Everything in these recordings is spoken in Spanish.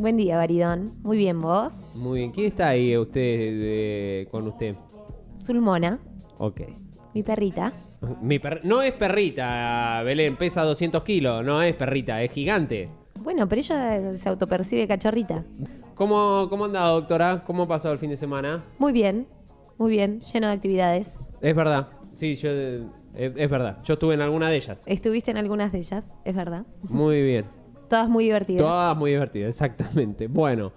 Buen día, Baridón. Muy bien, vos. Muy bien. ¿Quién está ahí usted con usted? Sulmona. Ok. Mi perrita. Mi No es perrita, Belén, pesa 200 kilos, no es perrita, es gigante. Bueno, pero ella se autopercibe cachorrita. ¿Cómo, ¿Cómo anda, doctora? ¿Cómo ha pasado el fin de semana? Muy bien, muy bien, lleno de actividades. Es verdad, sí, yo, eh, es, es verdad. Yo estuve en alguna de ellas. Estuviste en algunas de ellas, es verdad. Muy bien. Todas muy divertidas. Todas muy divertidas, exactamente. Bueno,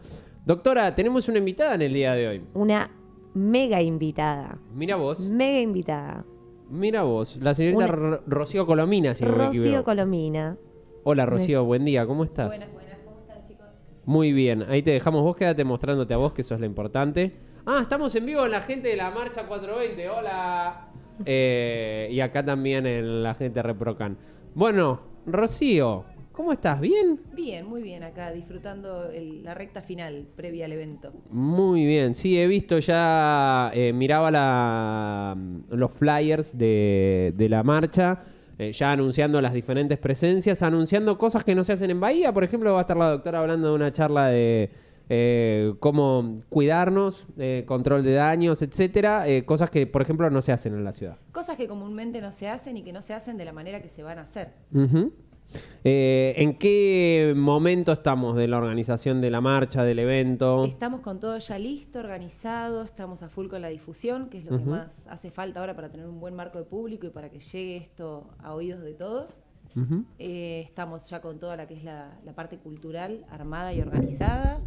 doctora, tenemos una invitada en el día de hoy. Una mega invitada. Mira vos. Mega invitada. Mira vos, la señorita Rocío Colomina, si Rocío Colomina. Hola Rocío, buen día, ¿cómo estás? Buenas, buenas, ¿cómo están chicos? Muy bien, ahí te dejamos, vos quédate mostrándote a vos, que eso es lo importante. Ah, estamos en vivo en la gente de la Marcha 420, hola. Eh, y acá también en la gente de Reprocan. Bueno, Rocío, ¿Cómo estás? ¿Bien? Bien, muy bien acá, disfrutando la recta final previa al evento. Muy bien, sí, he visto ya, eh, miraba la, los flyers de, la marcha, eh, ya anunciando las diferentes presencias, anunciando cosas que no se hacen en Bahía. Por ejemplo, va a estar la doctora hablando de una charla de eh, cómo cuidarnos, control de daños, etcétera, cosas que, por ejemplo, no se hacen en la ciudad. Cosas que comúnmente no se hacen y que no se hacen de la manera que se van a hacer. Ajá. Eh, ¿En qué momento estamos de la organización de la marcha, del evento? Estamos con todo ya listo, organizado, estamos a full con la difusión, que es lo que más hace falta ahora para tener un buen marco de público y para que llegue esto a oídos de todos. Eh, estamos ya con toda la que es la, parte cultural armada y organizada,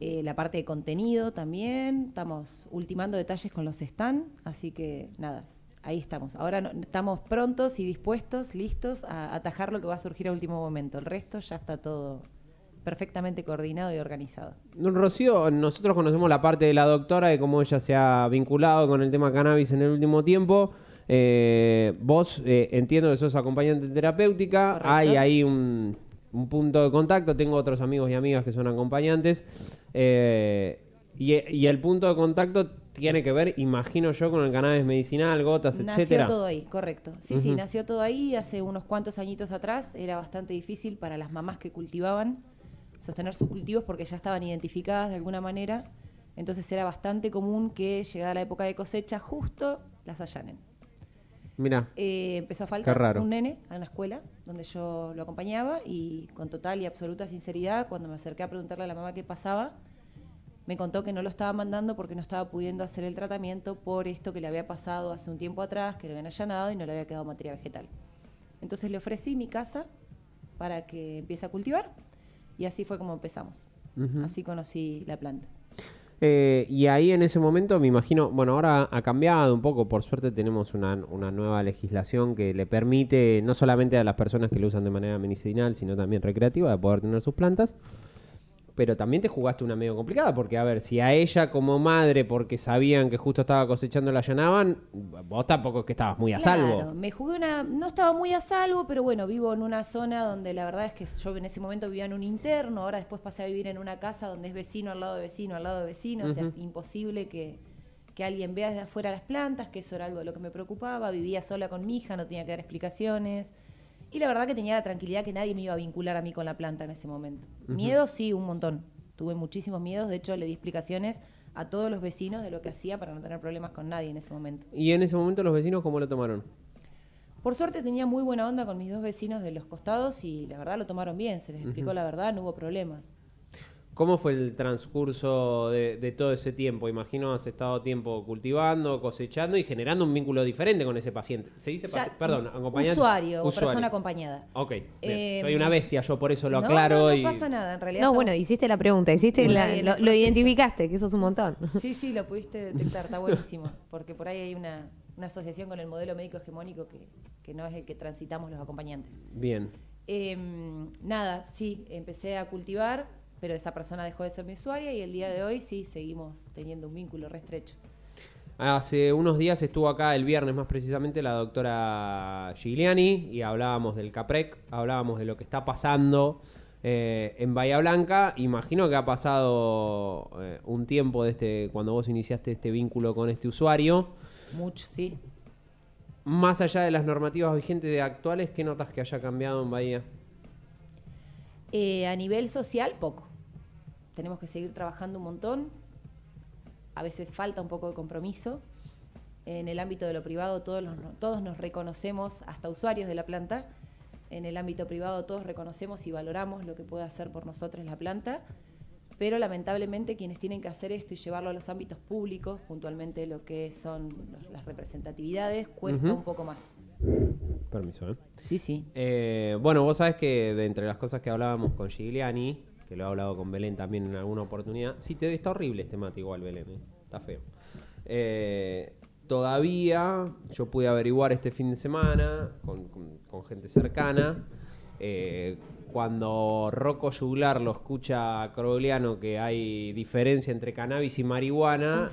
eh, la parte de contenido también, estamos ultimando detalles con los stand, así que nada, ahí estamos. Ahora estamos prontos y dispuestos, listos a atajar lo que va a surgir a último momento. El resto ya está todo perfectamente coordinado y organizado. Rocío, nosotros conocemos la parte de la doctora de cómo ella se ha vinculado con el tema cannabis en el último tiempo. Eh, vos eh, entiendo que sos acompañante terapéutica, hay ahí un, punto de contacto, tengo otros amigos y amigas que son acompañantes, eh, y el punto de contacto tiene que ver, imagino yo, con el cannabis medicinal, gotas, etcétera. Nació todo ahí, correcto. Sí, sí, nació todo ahí. Hace unos cuantos añitos atrás era bastante difícil para las mamás que cultivaban sostener sus cultivos porque ya estaban identificadas de alguna manera. Entonces era bastante común que llegada la época de cosecha justo las allanen. Mira. Eh, empezó a faltar un nene a una escuela donde yo lo acompañaba y con total y absoluta sinceridad, cuando me acerqué a preguntarle a la mamá qué pasaba, me contó que no lo estaba mandando porque no estaba pudiendo hacer el tratamiento por esto que le había pasado hace un tiempo atrás, que lo habían allanado y no le había quedado materia vegetal. Entonces le ofrecí mi casa para que empiece a cultivar y así fue como empezamos. Así conocí la planta. Eh, y ahí en ese momento me imagino, bueno, ahora ha cambiado un poco, por suerte tenemos una, nueva legislación que le permite no solamente a las personas que lo usan de manera medicinal, sino también recreativa, de poder tener sus plantas pero también te jugaste una medio complicada, porque a ver, si a ella como madre, porque sabían que justo estaba cosechando, la llenaban, vos tampoco es que estabas muy a salvo. Me jugué una, no estaba muy a salvo, pero bueno, vivo en una zona donde la verdad es que yo en ese momento vivía en un interno, ahora después pasé a vivir en una casa donde es vecino al lado de vecino, al lado de vecino, o sea, imposible que, que alguien vea desde afuera las plantas, que eso era algo de lo que me preocupaba, vivía sola con mi hija, no tenía que dar explicaciones. Y la verdad que tenía la tranquilidad que nadie me iba a vincular a mí con la planta en ese momento. Miedo sí, un montón. Tuve muchísimos miedos, de hecho le di explicaciones a todos los vecinos de lo que hacía para no tener problemas con nadie en ese momento. ¿Y en ese momento los vecinos cómo lo tomaron? Por suerte tenía muy buena onda con mis dos vecinos de los costados y la verdad lo tomaron bien, se les explicó la verdad, no hubo problemas. ¿Cómo fue el transcurso de, todo ese tiempo? Imagino has estado tiempo cultivando, cosechando y generando un vínculo diferente con ese paciente. ¿Se dice? perdón, acompañante. Usuario, persona acompañada. Ok, eh, soy una mm, bestia, yo por eso lo aclaro. No, no pasa nada, en realidad. No, bueno, hiciste la pregunta, hiciste lo, identificaste, que eso es un montón. Sí, sí, lo pudiste detectar, está buenísimo, porque por ahí hay una, asociación con el modelo médico hegemónico que, no es el que transitamos los acompañantes. Bien. Em, nada, sí, empecé a cultivar pero esa persona dejó de ser mi usuaria y el día de hoy sí seguimos teniendo un vínculo restrecho. Hace unos días estuvo acá el viernes más precisamente la doctora Gigliani y hablábamos del CAPREC, hablábamos de lo que está pasando eh, en Bahía Blanca. Imagino que ha pasado eh, un tiempo desde este, cuando vos iniciaste este vínculo con este usuario. Mucho, sí. Más allá de las normativas vigentes actuales, ¿qué notas que haya cambiado en Bahía? Eh, a nivel social, poco tenemos que seguir trabajando un montón, a veces falta un poco de compromiso. En el ámbito de lo privado todos, todos nos reconocemos, hasta usuarios de la planta, en el ámbito privado todos reconocemos y valoramos lo que puede hacer por nosotros la planta, pero lamentablemente quienes tienen que hacer esto y llevarlo a los ámbitos públicos, puntualmente lo que son las representatividades, cuesta un poco más. Permiso, ¿eh? Sí, sí. Eh, bueno, vos sabes que de entre las cosas que hablábamos con Gigliani, que lo he hablado con Belén también en alguna oportunidad. Sí, te, está horrible este mate igual, Belén, ¿eh? está feo. Eh, todavía yo pude averiguar este fin de semana con, gente cercana. Eh, cuando Rocco Yuglar lo escucha a Crogliano que hay diferencia entre cannabis y marihuana,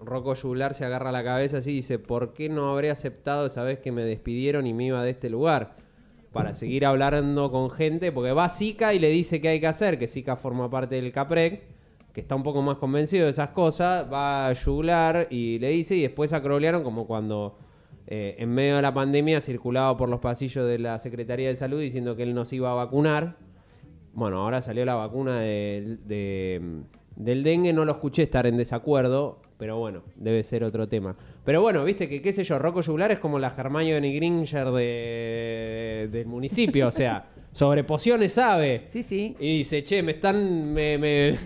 Rocco Yuglar se agarra la cabeza así y dice, ¿por qué no habré aceptado esa vez que me despidieron y me iba de este lugar? para seguir hablando con gente, porque va Zika y le dice qué hay que hacer, que Zika forma parte del CAPREC, que está un poco más convencido de esas cosas, va a Yugular y le dice, y después acrolearon como cuando eh, en medio de la pandemia circulaba por los pasillos de la Secretaría de Salud diciendo que él nos iba a vacunar. Bueno, ahora salió la vacuna del dengue, no lo escuché estar en desacuerdo pero bueno, debe ser otro tema. Pero bueno, viste que, qué sé yo, Rocco Jular es como la de Gringer de, del municipio, o sea, sobre pociones sabe. Sí, sí. Y dice, che, me están, me, me,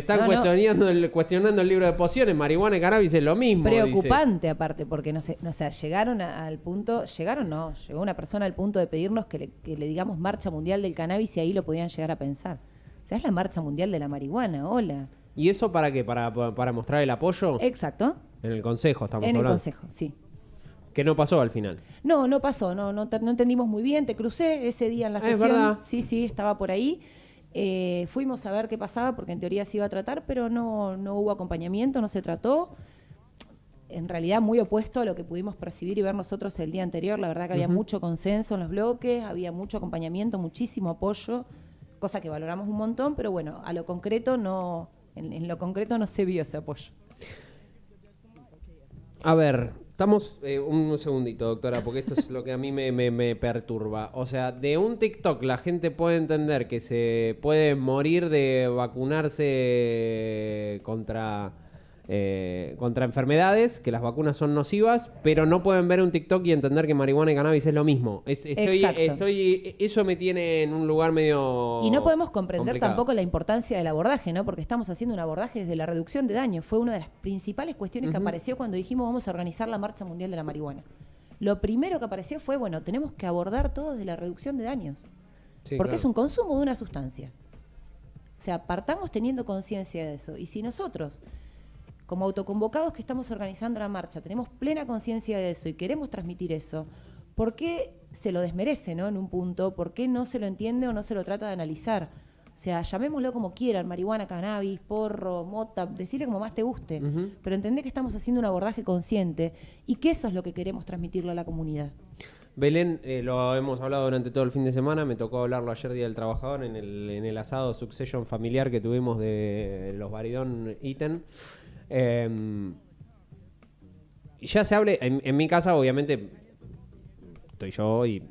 están cuestionando, El, cuestionando el libro de pociones, marihuana y cannabis es lo mismo. Preocupante aparte, porque no sé, no, llegaron al punto, llegaron no, llegó una persona al punto de pedirnos que le, que le digamos marcha mundial del cannabis y ahí lo podían llegar a pensar. O sea, es la marcha mundial de la marihuana, hola. ¿Y eso para qué? ¿Para, mostrar el apoyo? Exacto. En el consejo estamos hablando. En el consejo, sí. Que no pasó al final. No, no pasó, no, no, no entendimos muy bien, te crucé ese día en la sesión. Sí, sí, estaba por ahí. Eh, fuimos a ver qué pasaba porque en teoría se iba a tratar, pero no, no hubo acompañamiento, no se trató. En realidad muy opuesto a lo que pudimos percibir y ver nosotros el día anterior. La verdad que había mucho consenso en los bloques, había mucho acompañamiento, muchísimo apoyo, cosa que valoramos un montón, pero bueno, a lo concreto no, en, lo concreto no se vio ese apoyo. A ver, Estamos eh, un segundito, doctora, porque esto es lo que a mí me, perturba. O sea, de un TikTok la gente puede entender que se puede morir de vacunarse contra eh, contra enfermedades, que las vacunas son nocivas, pero no pueden ver un TikTok y entender que marihuana y cannabis es lo mismo. estoy, eso me tiene en un lugar medio... Y no podemos comprender tampoco la importancia del abordaje, ¿no? Porque estamos haciendo un abordaje desde la reducción de daños. Fue una de las principales cuestiones que apareció cuando dijimos vamos a organizar la Marcha Mundial de la Marihuana. Lo primero que apareció fue, bueno, tenemos que abordar todo desde la reducción de daños. porque es un consumo de una sustancia. O sea, partamos teniendo conciencia de eso. Y si nosotros como autoconvocados que estamos organizando la marcha, tenemos plena conciencia de eso y queremos transmitir eso, ¿por qué se lo desmerece ¿no? en un punto? ¿Por qué no se lo entiende o no se lo trata de analizar? O sea, llamémoslo como quieran, marihuana, cannabis, porro, mota, decirle como más te guste, pero entender que estamos haciendo un abordaje consciente y que eso es lo que queremos transmitirle a la comunidad. Belén, eh, lo hemos hablado durante todo el fin de semana, me tocó hablarlo ayer Día del Trabajador en el, en el asado Succession familiar que tuvimos de los Baridón Iten. Em, ya se habla en, mi casa obviamente estoy yo y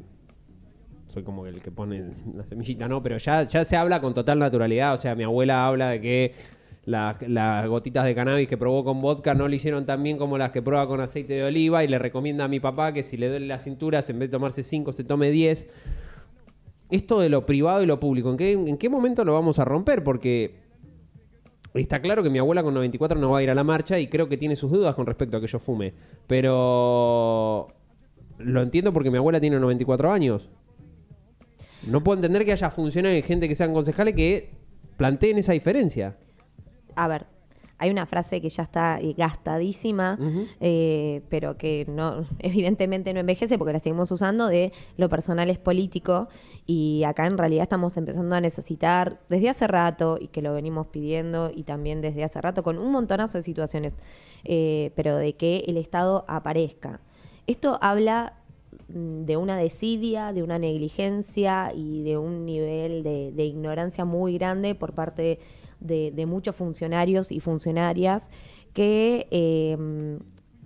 soy como el que pone la semillita, ¿no? Pero ya, se habla con total naturalidad, o sea, mi abuela habla de que las, gotitas de cannabis que probó con vodka no le hicieron tan bien como las que prueba con aceite de oliva y le recomienda a mi papá que si le duele las cinturas, en vez de tomarse 5, se tome 10. Esto de lo privado y lo público, ¿en qué, ¿en qué momento lo vamos a romper? Porque está claro que mi abuela con 94 no va a ir a la marcha y creo que tiene sus dudas con respecto a que yo fume. Pero lo entiendo porque mi abuela tiene 94 años. No puedo entender que haya funcionarios y gente que sean concejales que planteen esa diferencia. A ver, hay una frase que ya está eh, gastadísima, eh, pero que no, evidentemente no envejece porque la seguimos usando de lo personal es político y acá en realidad estamos empezando a necesitar desde hace rato y que lo venimos pidiendo y también desde hace rato con un montonazo de situaciones, eh, pero de que el Estado aparezca. Esto habla mm, de una desidia, de una negligencia y de un nivel de, de ignorancia muy grande por parte de, muchos funcionarios y funcionarias que, em,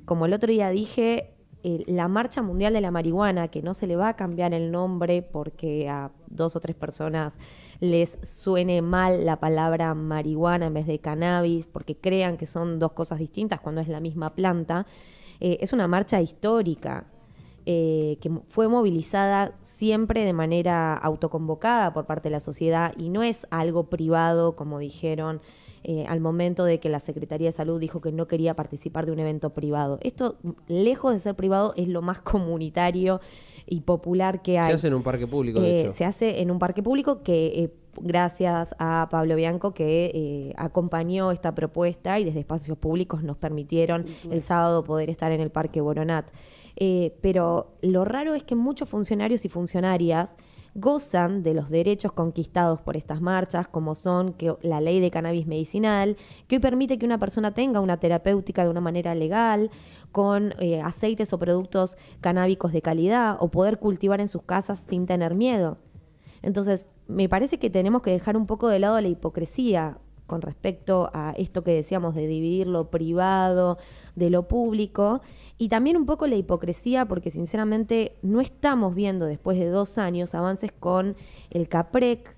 como el otro día dije, eh, la Marcha Mundial de la Marihuana, que no se le va a cambiar el nombre porque a dos o tres personas les suene mal la palabra marihuana en vez de cannabis, porque crean que son dos cosas distintas cuando es la misma planta, eh, es una marcha histórica eh, que fue movilizada siempre de manera autoconvocada por parte de la sociedad y no es algo privado, como dijeron. Eh, al momento de que la Secretaría de Salud dijo que no quería participar de un evento privado. Esto, lejos de ser privado, es lo más comunitario y popular que hay. Se hace en un parque público, de eh, hecho. Se hace en un parque público que, gracias a Pablo Bianco, que acompañó esta propuesta y desde espacios públicos nos permitieron el sábado poder estar en el Parque Boronat. Eh, pero lo raro es que muchos funcionarios y funcionarias gozan de los derechos conquistados por estas marchas, como son que la ley de cannabis medicinal, que hoy permite que una persona tenga una terapéutica de una manera legal, con eh, aceites o productos canábicos de calidad, o poder cultivar en sus casas sin tener miedo. Entonces, me parece que tenemos que dejar un poco de lado la hipocresía con respecto a esto que decíamos de dividir lo privado de lo público y también un poco la hipocresía porque sinceramente no estamos viendo después de dos años avances con el CAPREC,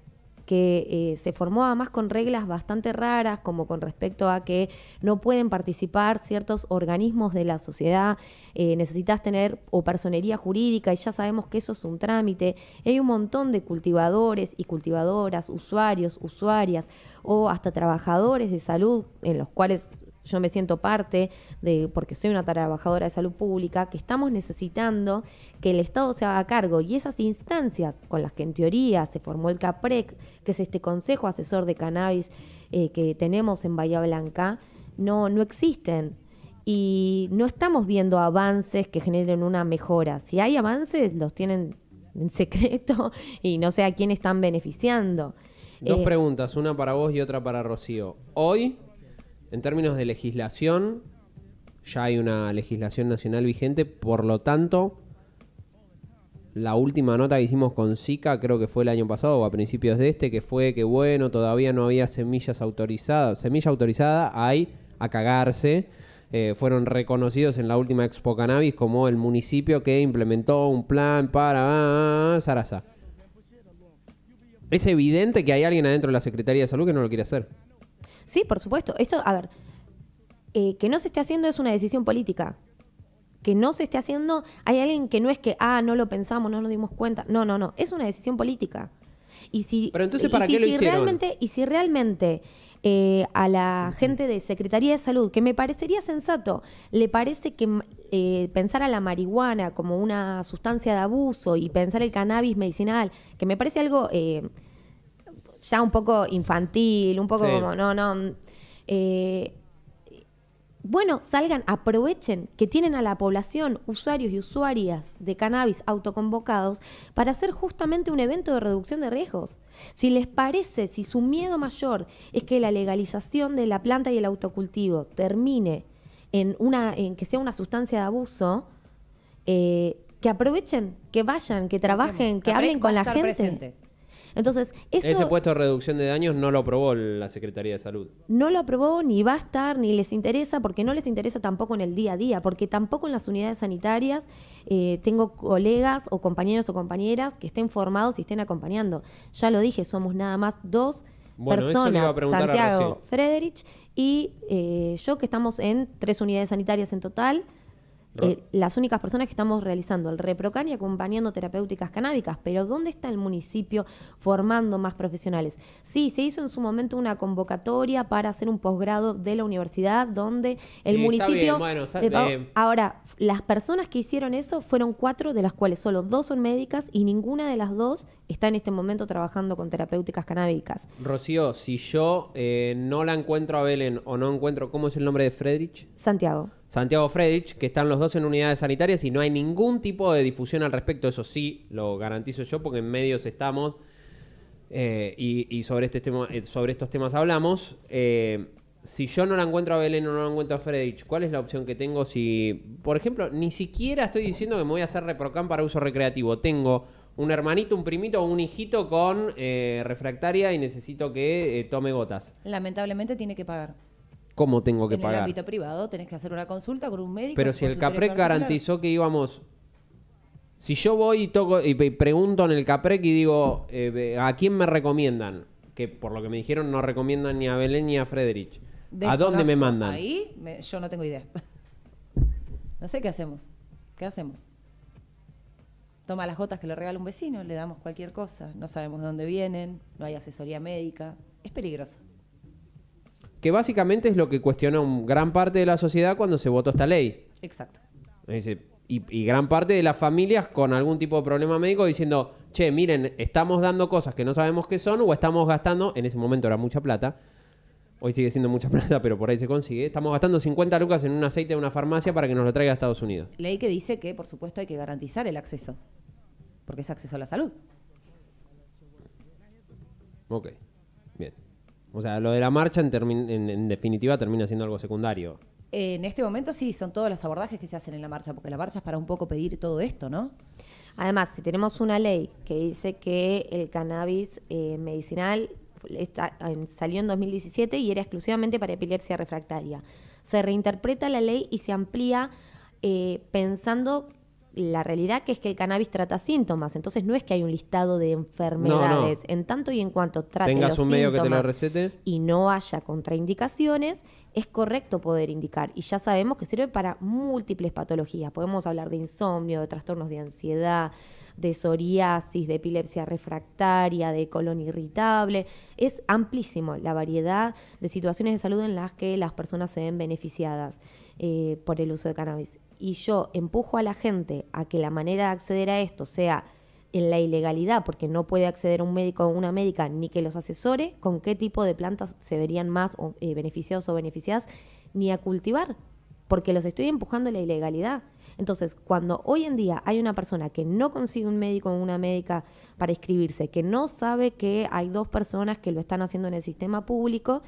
que eh, se formó además con reglas bastante raras, como con respecto a que no pueden participar ciertos organismos de la sociedad, eh, necesitas tener o personería jurídica y ya sabemos que eso es un trámite. hay un montón de cultivadores y cultivadoras, usuarios, usuarias o hasta trabajadores de salud en los cuales yo me siento parte de, porque soy una trabajadora de salud pública, que estamos necesitando que el Estado se haga cargo y esas instancias con las que en teoría se formó el CAPREC, que es este Consejo Asesor de Cannabis eh, que tenemos en Bahía Blanca, no, no existen. Y no estamos viendo avances que generen una mejora. Si hay avances, los tienen en secreto y no sé a quién están beneficiando. Dos eh, preguntas, una para vos y otra para Rocío. Hoy en términos de legislación, ya hay una legislación nacional vigente, por lo tanto, la última nota que hicimos con SICA, creo que fue el año pasado o a principios de este, que fue que bueno, todavía no había semillas autorizadas. Semilla autorizada hay a cagarse. Eh, fueron reconocidos en la última Expo Cannabis como el municipio que implementó un plan para ah, ah, ah, Sarasa. Es evidente que hay alguien adentro de la Secretaría de Salud que no lo quiere hacer. Sí, por supuesto. Esto, a ver, eh, que no se esté haciendo es una decisión política. Que no se esté haciendo, hay alguien que no es que, ah, no lo pensamos, no nos dimos cuenta. No, no, no, es una decisión política. Y si, Pero entonces, ¿para Realmente, y si realmente eh, a la gente de Secretaría de Salud, que me parecería sensato, le parece que eh, pensar a la marihuana como una sustancia de abuso y pensar el cannabis medicinal, que me parece algo ya un poco infantil, un poco como, no, no. Mm, eh, bueno, salgan, aprovechen que tienen a la población, usuarios y usuarias de cannabis autoconvocados, para hacer justamente un evento de reducción de riesgos. Si les parece, si su miedo mayor es que la legalización de la planta y el autocultivo termine en, una, en que sea una sustancia de abuso, eh, que aprovechen, que vayan, que trabajen, que hablen con la gente. Entonces, Ese puesto de reducción de daños no lo aprobó la Secretaría de Salud. No lo aprobó, ni va a estar, ni les interesa, porque no les interesa tampoco en el día a día, porque tampoco en las unidades sanitarias eh, tengo colegas o compañeros o compañeras que estén formados y estén acompañando. Ya lo dije, somos nada más dos personas, Santiago Frederich y eh, yo, que estamos en tres unidades sanitarias en total, eh, las únicas personas que estamos realizando el ReproCan y acompañando terapéuticas canábicas, pero ¿dónde está el municipio formando más profesionales? Sí, se hizo en su momento una convocatoria para hacer un posgrado de la universidad donde el municipio... Eh, eh, ahora, las personas que hicieron eso fueron cuatro, de las cuales solo dos son médicas y ninguna de las dos está en este momento trabajando con terapéuticas canábicas. Rocío, si yo eh, no la encuentro a Belén o no encuentro, ¿cómo es el nombre de Fredrich? Santiago. Santiago Fredrich, que están los dos en unidades sanitarias y no hay ningún tipo de difusión al respecto. Eso sí, lo garantizo yo, porque en medios estamos eh, y, sobre, este tema, eh, sobre estos temas hablamos. si yo no la encuentro a Belén o no la encuentro a Fredrich, ¿cuál es la opción que tengo si, por ejemplo, ni siquiera estoy diciendo que me voy a hacer reprocam para uso recreativo? Tengo un hermanito, un primito o un hijito con eh, refractaria y necesito que eh, tome gotas. Lamentablemente tiene que pagar. ¿Cómo tengo que pagar? En el ámbito privado tenés que hacer una consulta con un médico. Pero si el CAPREC garantizó que íbamos... Si yo voy y, toco, y pregunto en el CAPREC y digo, eh, ¿a quién me recomiendan? Que por lo que me dijeron no recomiendan ni a Belén ni a Frederic, ¿A dónde me mandan? Ahí yo no tengo idea. no sé qué hacemos. ¿Qué hacemos? toma las gotas que le regala un vecino, le damos cualquier cosa, no sabemos de dónde vienen, no hay asesoría médica, es peligroso. Que básicamente es lo que cuestiona gran parte de la sociedad cuando se votó esta ley. Exacto. y, y, gran parte de las familias con algún tipo de problema médico diciendo, che, miren, estamos dando cosas que no sabemos qué son o estamos gastando, en ese momento era mucha plata, hoy sigue siendo mucha plata, pero por ahí se consigue, estamos gastando 50 lucas en un aceite de una farmacia para que nos lo traiga a Estados Unidos. Ley que dice que, por supuesto, hay que garantizar el acceso porque es acceso a la salud. Ok, bien. O sea, lo de la marcha en, definitiva termina siendo algo secundario. en este momento sí, son todos los abordajes que se hacen en la marcha, porque la marcha es para un poco pedir todo esto, ¿no? Además, si tenemos una ley que dice que el cannabis eh, medicinal salió en 2017 y era exclusivamente para epilepsia refractaria, se reinterpreta la ley y se amplía eh, pensando la realidad que es que el cannabis trata síntomas, entonces no es que hay un listado de enfermedades. En tanto y en cuanto trate síntomas. los un y no haya contraindicaciones, es correcto poder indicar. Y ya sabemos que sirve para múltiples patologías. Podemos hablar de insomnio, de trastornos de ansiedad, de psoriasis, de epilepsia refractaria, de colon irritable. Es amplísimo la variedad de situaciones de salud en las que las personas se ven beneficiadas eh, por el uso de cannabis y yo empujo a la gente a que la manera de acceder a esto sea en la ilegalidad, porque no puede acceder un médico o una médica ni que los asesore, con qué tipo de plantas se verían más eh, beneficiados o beneficiadas, ni a cultivar, porque los estoy empujando a la ilegalidad. Entonces, cuando hoy en día hay una persona que no consigue un médico o una médica para inscribirse, que no sabe que hay dos personas que lo están haciendo en el sistema público,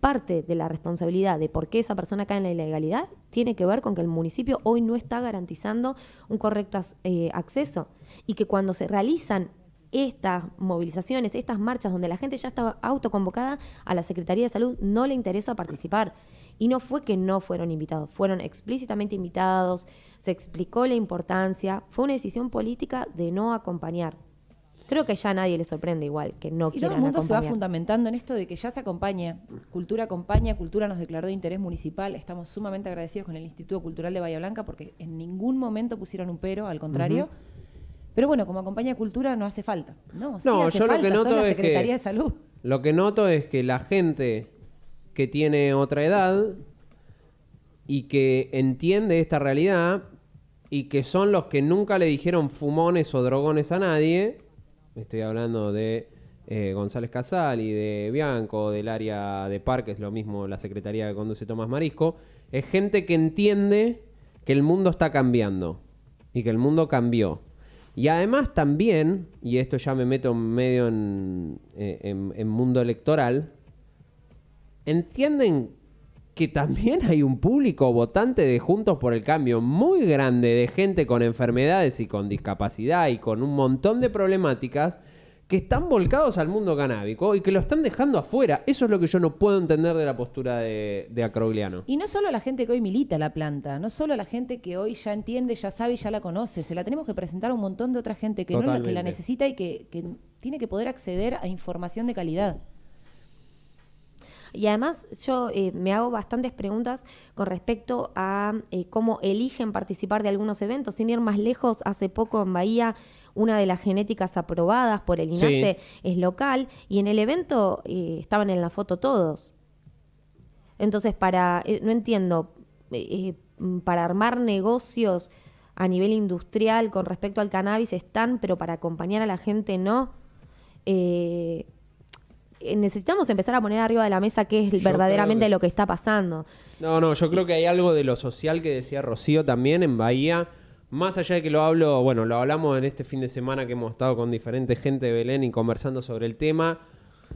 parte de la responsabilidad de por qué esa persona cae en la ilegalidad tiene que ver con que el municipio hoy no está garantizando un correcto eh, acceso y que cuando se realizan estas movilizaciones, estas marchas donde la gente ya estaba autoconvocada, a la Secretaría de Salud no le interesa participar. Y no fue que no fueron invitados, fueron explícitamente invitados, se explicó la importancia, fue una decisión política de no acompañar. Creo que ya a nadie le sorprende igual que no y todo el mundo se va fundamentando en esto de que ya se acompaña, cultura acompaña, cultura nos declaró de interés municipal, estamos sumamente agradecidos con el Instituto Cultural de Bahía Blanca porque en ningún momento pusieron un pero, al contrario. Pero bueno, como acompaña cultura no hace falta. No, hace yo falta, lo la de Salud. Lo que noto es que la gente que tiene otra edad y que entiende esta realidad y que son los que nunca le dijeron fumones o drogones a nadie Estoy hablando de eh, González Casal y de Bianco, del área de parques, lo mismo la secretaría que conduce Tomás Marisco. Es gente que entiende que el mundo está cambiando y que el mundo cambió. Y además también, y esto ya me meto medio en, eh, en mundo electoral, entienden que también hay un público votante de Juntos por el Cambio muy grande de gente con enfermedades y con discapacidad y con un montón de problemáticas que están volcados al mundo canábico y que lo están dejando afuera. Eso es lo que yo no puedo entender de la postura de, de Acrogliano. Y no solo la gente que hoy milita la planta, no solo la gente que hoy ya entiende, ya sabe y ya la conoce, se la tenemos que presentar a un montón de otra gente que, la necesita y que tiene que poder acceder a información de calidad. Y además yo eh, me hago bastantes preguntas con respecto a eh, cómo eligen participar de algunos eventos, sin ir más lejos, hace poco en Bahía una de las genéticas aprobadas por el INASE es local y en el evento eh, estaban en la foto todos. Entonces, para, no entiendo, para armar negocios a nivel industrial con respecto al cannabis están, pero para acompañar a la gente no. Eh, eh, necesitamos empezar a poner arriba de la mesa qué es verdaderamente lo que está pasando. No, no, yo creo que hay algo de lo social que decía Rocío también en Bahía. Más allá de que lo hablo, bueno, lo hablamos en este fin de semana que hemos estado con diferente gente de Belén y conversando sobre el tema.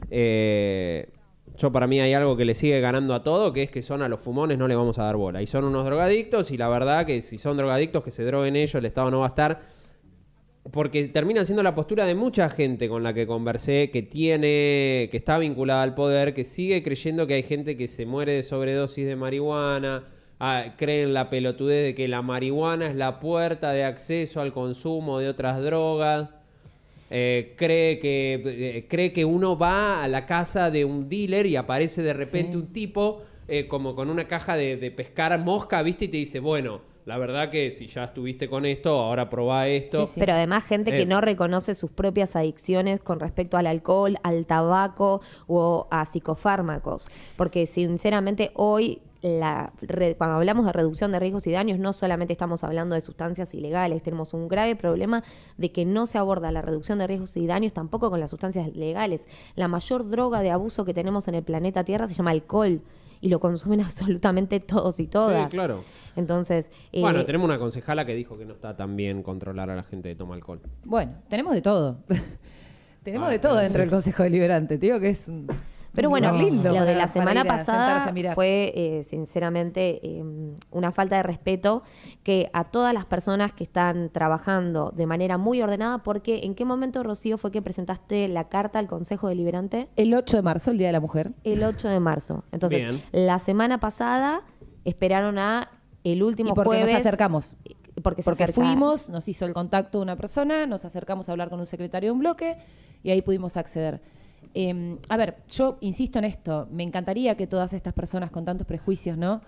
Eh, yo para mí hay algo que le sigue ganando a todo, que es que son a los fumones no le vamos a dar bola. Y son unos drogadictos y la verdad que si son drogadictos que se droguen ellos, el Estado no va a estar porque termina siendo la postura de mucha gente con la que conversé, que tiene, que está vinculada al poder, que sigue creyendo que hay gente que se muere de sobredosis de marihuana, ah, cree creen la pelotudez de que la marihuana es la puerta de acceso al consumo de otras drogas. Eh, cree, que, eh, cree que uno va a la casa de un dealer y aparece de repente un tipo eh, como con una caja de, de pescar mosca, ¿viste? Y te dice, bueno, la verdad que si ya estuviste con esto, ahora probá esto. Pero además gente que eh. no reconoce sus propias adicciones con respecto al alcohol, al tabaco o a psicofármacos. Porque sinceramente hoy la, cuando hablamos de reducción de riesgos y daños, no solamente estamos hablando de sustancias ilegales, tenemos un grave problema de que no se aborda la reducción de riesgos y daños tampoco con las sustancias legales. La mayor droga de abuso que tenemos en el planeta Tierra se llama alcohol y lo consumen absolutamente todos y todas. Sí, claro. Entonces. Eh, bueno, tenemos una concejala que dijo que no está tan bien controlar a la gente que toma alcohol. Bueno, tenemos de todo. tenemos ah, de todo dentro del Consejo Deliberante. tío que es. Pero bueno, lo de la semana pasada fue eh, sinceramente em, una falta de respeto que a todas las personas que están trabajando de manera muy ordenada, porque ¿en qué momento, Rocío, fue que presentaste la carta al Consejo Deliberante? El 8 de marzo, el Día de la Mujer. El 8 de marzo. Entonces, la semana pasada esperaron a el último ¿Y nos acercamos porque, porque fuimos, nos hizo el contacto una persona, nos acercamos a hablar con un secretario de un bloque y ahí pudimos acceder. Em, a ver, yo insisto en esto, me encantaría que todas estas personas con tantos prejuicios, ¿no?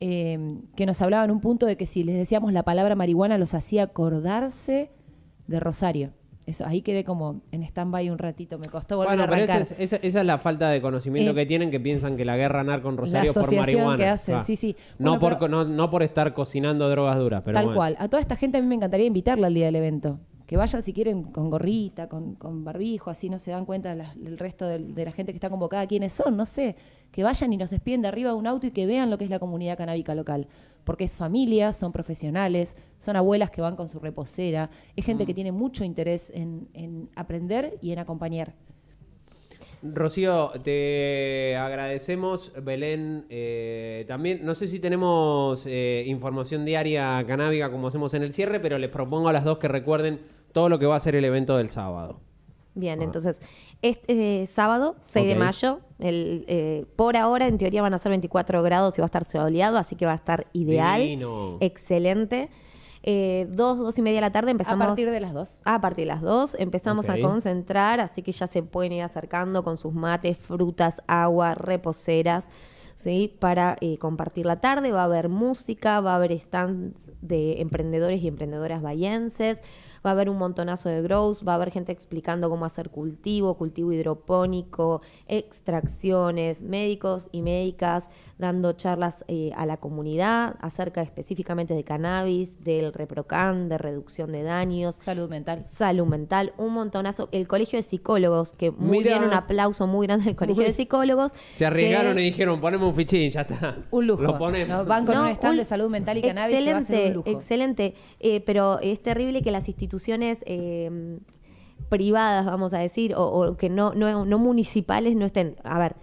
Em, que nos hablaban un punto de que si les decíamos la palabra marihuana los hacía acordarse de Rosario. Eso, ahí quedé como en stand-by un ratito, me costó volver a arrancar. Pero esa, es, la falta de conocimiento eh, que tienen, que piensan que la guerra narco con Rosario la por marihuana. que hacen, sí, sí. no, por, no, por estar cocinando drogas duras, pero Tal cual. A toda esta gente a mí me encantaría invitarla al día del evento que vayan si quieren con gorrita, con, barbijo, así no se dan cuenta el resto de, la gente que está convocada quiénes son, no sé, que vayan y nos despiden de arriba de un auto y que vean lo que es la comunidad canábica local, porque es familia, son profesionales, son abuelas que van con su reposera, es gente que mm. tiene mucho interés en, aprender y en acompañar. Rocío, te agradecemos. Belén, eh, también, no sé si tenemos eh, información diaria canábica como hacemos en el cierre, pero les propongo a las dos que recuerden todo lo que va a ser el evento del sábado. Bien, ah. entonces, este eh, sábado, 6 de mayo, el, eh, por ahora en teoría van a ser 24 grados y va a estar soleado, así que va a estar ideal. Excelente. Eh, dos, dos y media de la tarde empezamos. A partir de las dos. A partir de las dos empezamos a concentrar, así que ya se pueden ir acercando con sus mates, frutas, agua, reposeras, ¿sí? Para compartir la tarde. Va a haber música, va a haber stand de emprendedores y emprendedoras bayenses va a haber un montonazo de grows, va a haber gente explicando cómo hacer cultivo, cultivo hidropónico, extracciones, médicos y médicas, dando charlas eh, a la comunidad acerca específicamente de cannabis, del reprocan, de reducción de daños. Salud mental. Salud mental, un montonazo. El Colegio de Psicólogos, que muy bien, un aplauso muy grande al Colegio de Psicólogos. Se arriesgaron y dijeron, ponemos un fichín, ya está. Un lujo. Lo ponemos. van con un stand de salud mental y cannabis. Excelente, va a un lujo. excelente. Eh, pero es terrible que las instituciones... Eh, privadas, vamos a decir, o, que no, no, no municipales no estén. A ver,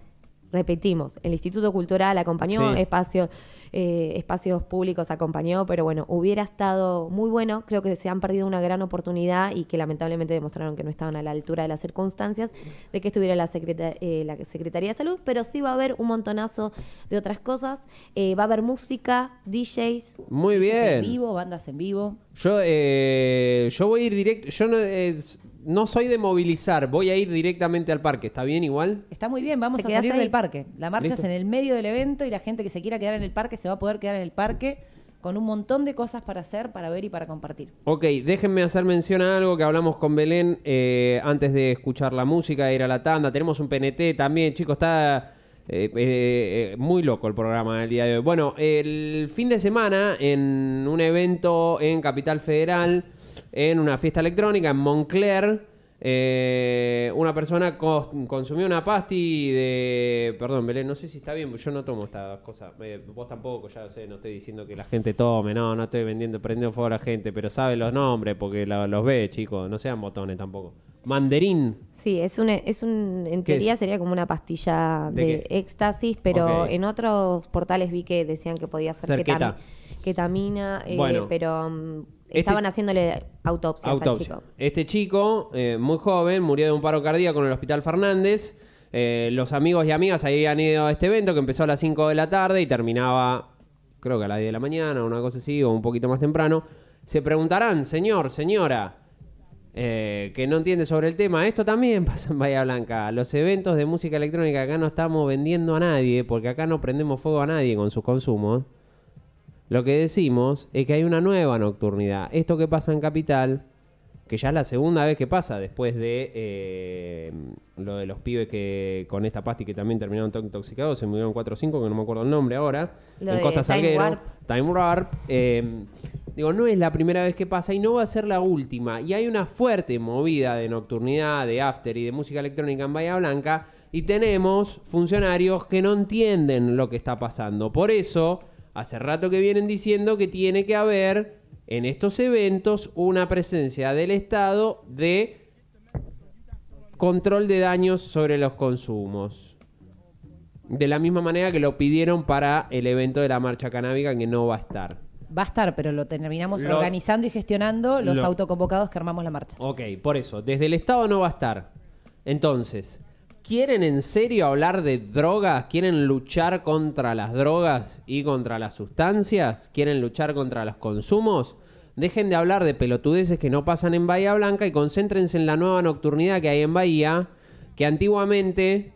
repetimos, el Instituto Cultural acompañó, espacios, eh, espacios públicos acompañó, pero bueno, hubiera estado muy bueno. Creo que se han perdido una gran oportunidad y que lamentablemente demostraron que no estaban a la altura de las circunstancias de que estuviera la, eh, la Secretaría de Salud, pero sí va a haber un montonazo de otras cosas. Eh, va a haber música, DJs, muy bien. en vivo, bandas en vivo. Yo, eh, yo voy a ir directo. Yo no, eh, no soy de movilizar, voy a ir directamente al parque. ¿Está bien igual? Está muy bien, vamos a salir del parque. La marcha es en el medio del evento y la gente que se quiera quedar en el parque se va a poder quedar en el parque con un montón de cosas para hacer, para ver y para compartir. Ok, déjenme hacer mención a algo que hablamos con Belén eh, antes de escuchar la música, ir a la tanda. Tenemos un PNT también, chicos, está eh, eh, eh, muy loco el programa del día de hoy. Bueno, el fin de semana en un evento en Capital Federal, en una fiesta electrónica en Montclair, eh, una persona consumió una pasty de. Perdón, Belén, no sé si está bien, yo no tomo estas cosas. vos tampoco, ya sé, no estoy diciendo que la gente tome, no, no estoy vendiendo, prendiendo fuego a la gente, pero sabe los nombres porque los ve, chicos, no sean botones tampoco. Mandarín Sí, es un, es un en teoría sería como una pastilla de, éxtasis, pero en otros portales vi que decían que podía ser ketamina, eh, pero um, este estaban haciéndole autopsia, chico. Este chico, eh, muy joven, murió de un paro cardíaco en el Hospital Fernández. Eh, los amigos y amigas ahí han ido a este evento que empezó a las 5 de la tarde y terminaba, creo que a las 10 de la mañana, una cosa así, o un poquito más temprano. Se preguntarán, señor, señora, eh, que no entiende sobre el tema. Esto también pasa en Bahía Blanca. Los eventos de música electrónica acá no estamos vendiendo a nadie, porque acá no prendemos fuego a nadie con sus consumos. Lo que decimos es que hay una nueva nocturnidad. Esto que pasa en Capital que ya es la segunda vez que pasa después de eh, lo de los pibes que con esta pasti que también terminaron intoxicados, se murieron 4 o 5, que no me acuerdo el nombre ahora, en de Costa Time Time Warp. Eh, digo, no es la primera vez que pasa y no va a ser la última. Y hay una fuerte movida de nocturnidad, de after y de música electrónica en Bahía Blanca y tenemos funcionarios que no entienden lo que está pasando. Por eso, hace rato que vienen diciendo que tiene que haber en estos eventos una presencia del Estado de control de daños sobre los consumos. De la misma manera que lo pidieron para el evento de la marcha canábica que no va a estar. Va a estar, pero lo terminamos organizando y gestionando los autoconvocados que armamos la marcha. Ok, por eso, desde el Estado no va a estar. Entonces, ¿Quieren en serio hablar de drogas? ¿Quieren luchar contra las drogas y contra las sustancias? ¿Quieren luchar contra los consumos? Dejen de hablar de pelotudeces que no pasan en Bahía Blanca y concéntrense en la nueva nocturnidad que hay en Bahía, que antiguamente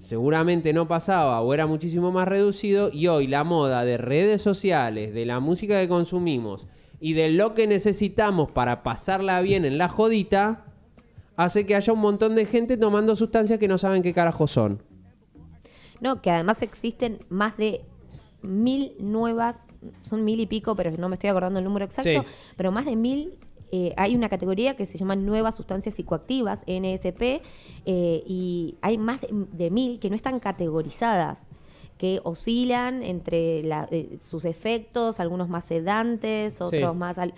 seguramente no pasaba o era muchísimo más reducido y hoy la moda de redes sociales, de la música que consumimos y de lo que necesitamos para pasarla bien en la jodita hace que haya un montón de gente tomando sustancias que no saben qué carajo son. No, que además existen más de mil nuevas, son mil y pico, pero no me estoy acordando el número exacto, pero más de mil eh, hay una categoría que se llama nuevas sustancias psicoactivas, NSP, eh, y hay más de, mil que no están categorizadas, que oscilan entre eh, sus efectos, algunos más sedantes, otros más... Al,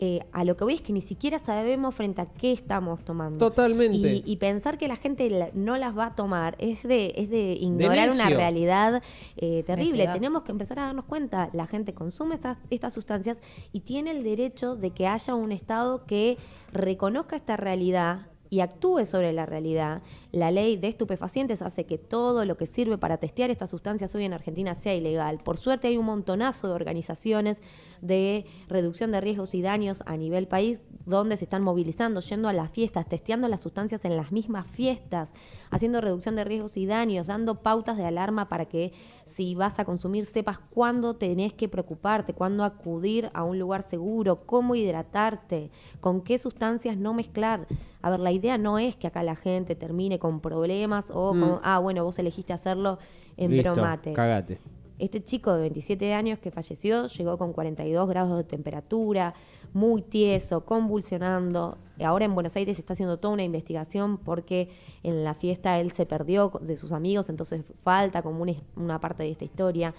eh, a lo que voy es que ni siquiera sabemos frente a qué estamos tomando. Totalmente. Y, pensar que la gente no las va a tomar es de, es de ignorar una realidad eh, terrible. Tenemos que empezar a darnos cuenta, la gente consume estas sustancias y tiene el derecho de que haya un Estado que reconozca esta realidad y actúe sobre la realidad. La ley de estupefacientes hace que todo lo que sirve para testear estas sustancias hoy en Argentina sea ilegal. Por suerte hay un montonazo de organizaciones de reducción de riesgos y daños a nivel país donde se están movilizando, yendo a las fiestas, testeando las sustancias en las mismas fiestas, haciendo reducción de riesgos y daños, dando pautas de alarma para que si vas a consumir, sepas cuándo tenés que preocuparte, cuándo acudir a un lugar seguro, cómo hidratarte, con qué sustancias no mezclar. A ver, la idea no es que acá la gente termine con problemas o mm. con, ah, bueno, vos elegiste hacerlo en bromate. Cagate. Este chico de 27 años que falleció llegó con 42 grados de temperatura, muy tieso, convulsionando. Ahora en Buenos Aires se está haciendo toda una investigación porque en la fiesta él se perdió de sus amigos, entonces falta como una, una parte de esta historia.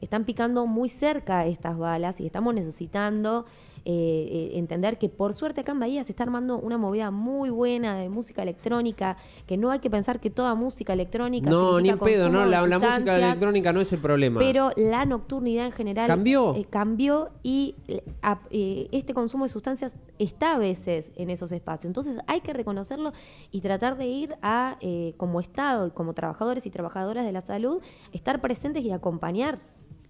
Están picando muy cerca estas balas y estamos necesitando eh, eh, entender que por suerte acá en Bahía se está armando una movida muy buena de música electrónica, que no hay que pensar que toda música electrónica... No, ni pedo, no, la, música electrónica no es el problema. Pero la nocturnidad en general... Cambió. Eh, y eh, este consumo de sustancias está a veces en esos espacios. Entonces hay que reconocerlo y tratar de ir a, como Estado y como trabajadores y trabajadoras de la salud, estar presentes y acompañar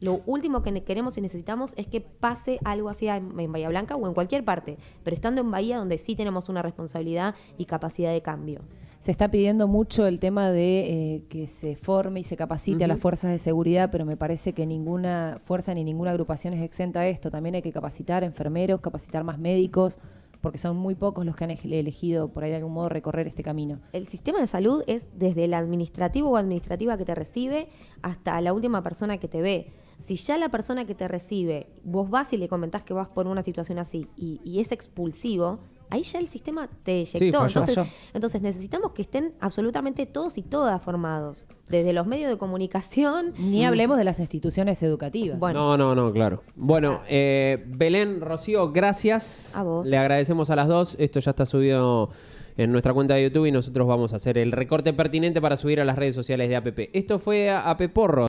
lo último que queremos y necesitamos es que pase algo así en, Bahía Blanca o en cualquier parte, pero estando en Bahía donde sí tenemos una responsabilidad y capacidad de cambio se está pidiendo mucho el tema de eh, que se forme y se capacite a las fuerzas de seguridad, pero me parece que ninguna fuerza ni ninguna agrupación es exenta a esto. También hay que capacitar enfermeros, capacitar más médicos, porque son muy pocos los que han elegido por ahí de algún modo recorrer este camino. El sistema de salud es desde el administrativo o administrativa que te recibe hasta la última persona que te ve si ya la persona que te recibe, vos vas y le comentás que vas por una situación así y, es expulsivo, ahí ya el sistema te eyectó. entonces, necesitamos que estén absolutamente todos y todas formados, desde los medios de comunicación. Ni hablemos de las instituciones educativas. Bueno. No, no, no, claro. Bueno, eh, Belén, Rocío, gracias. A vos. Le agradecemos a las dos. Esto ya está subido en nuestra cuenta de YouTube y nosotros vamos a hacer el recorte pertinente para subir a las redes sociales de APP. Esto fue a Porro.